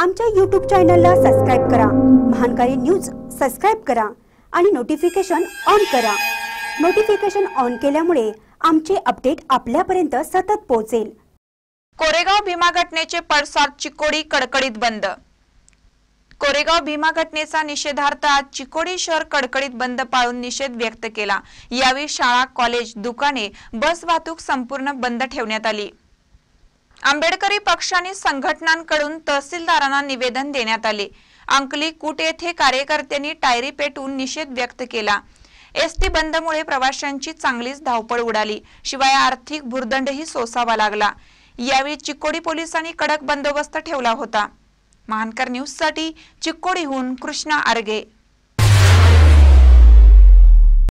आमच्या यूट्यूब चॅनलला सबस्क्राईब करा महानकारी न्यूज सबस्क्राईब करा आणि नोटिफिकेशन ऑन करा नोटिफिकेशन ऑन केल्यामुळे आमचे अपडेट आपल्यापर्यंत सतत पोहोचेल कोरेगाव भीमा घटनेचे पडसाद चिकोडी कडकडीत बंद कोरेगाव भीमा घटनेचा निषेधार्थ आज चिकोडी शहर कडकडीत बंद पाळून निषेध व्यक्त केला यावेळी शाळा कॉलेज दुकाने बस वाहतूक संपूर्ण बंद ठेवण्यात आली आंबेडकरी पक्षाने संघटनांकडून तहसीलदारांना निवेदन देण्यात आले अंकली कुट येथे कार्यकर्त्यांनी टायरी पेटून निषेध व्यक्त केला एसटी बंदमुळे प्रवाशांची चांगलीच धावपळ उडाली शिवाय आर्थिक भुर्दंडही सोसावा लागला यावेळी चिकोडी पोलिसांनी कडक बंदोबस्त ठेवला होता महानकर न्यूज साठी चिकोडीहून कृष्णा आरगे